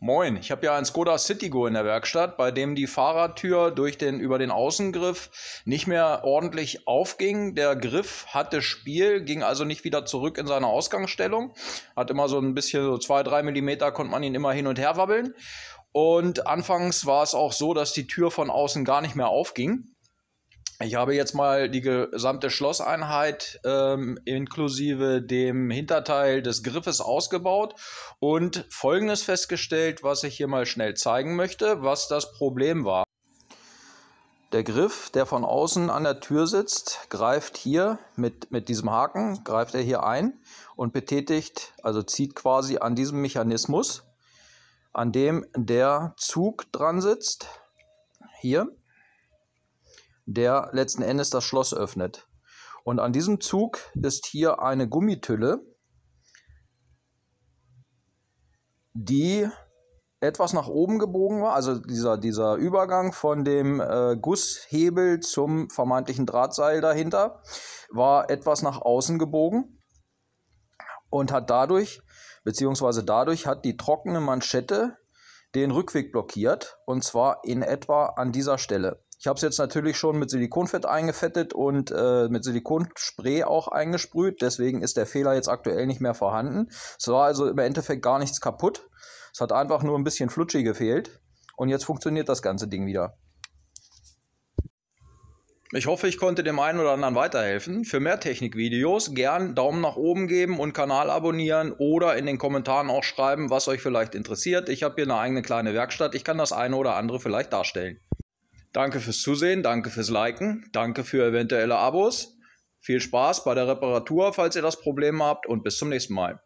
Moin, ich habe ja ein Skoda Citigo in der Werkstatt, bei dem die Fahrradtür durch den, über den Außengriff nicht mehr ordentlich aufging. Der Griff hatte Spiel, ging also nicht wieder zurück in seine Ausgangsstellung. Hat immer so ein bisschen, so zwei, drei Millimeter konnte man ihn immer hin und her wabbeln. Und anfangs war es auch so, dass die Tür von außen gar nicht mehr aufging. Ich habe jetzt mal die gesamte Schlosseinheit ähm, inklusive dem Hinterteil des Griffes ausgebaut und Folgendes festgestellt, was ich hier mal schnell zeigen möchte, was das Problem war. Der Griff, der von außen an der Tür sitzt, greift hier mit, mit diesem Haken, greift er hier ein und betätigt, also zieht quasi an diesem Mechanismus, an dem der Zug dran sitzt, hier der letzten Endes das Schloss öffnet. Und an diesem Zug ist hier eine Gummitülle, die etwas nach oben gebogen war, also dieser, dieser Übergang von dem äh, Gusshebel zum vermeintlichen Drahtseil dahinter, war etwas nach außen gebogen und hat dadurch, beziehungsweise dadurch hat die trockene Manschette den Rückweg blockiert und zwar in etwa an dieser Stelle. Ich habe es jetzt natürlich schon mit Silikonfett eingefettet und äh, mit Silikonspray auch eingesprüht. Deswegen ist der Fehler jetzt aktuell nicht mehr vorhanden. Es war also im Endeffekt gar nichts kaputt. Es hat einfach nur ein bisschen Flutschi gefehlt. Und jetzt funktioniert das ganze Ding wieder. Ich hoffe, ich konnte dem einen oder anderen weiterhelfen. Für mehr Technikvideos gern Daumen nach oben geben und Kanal abonnieren oder in den Kommentaren auch schreiben, was euch vielleicht interessiert. Ich habe hier eine eigene kleine Werkstatt. Ich kann das eine oder andere vielleicht darstellen. Danke fürs Zusehen, danke fürs Liken, danke für eventuelle Abos. Viel Spaß bei der Reparatur, falls ihr das Problem habt und bis zum nächsten Mal.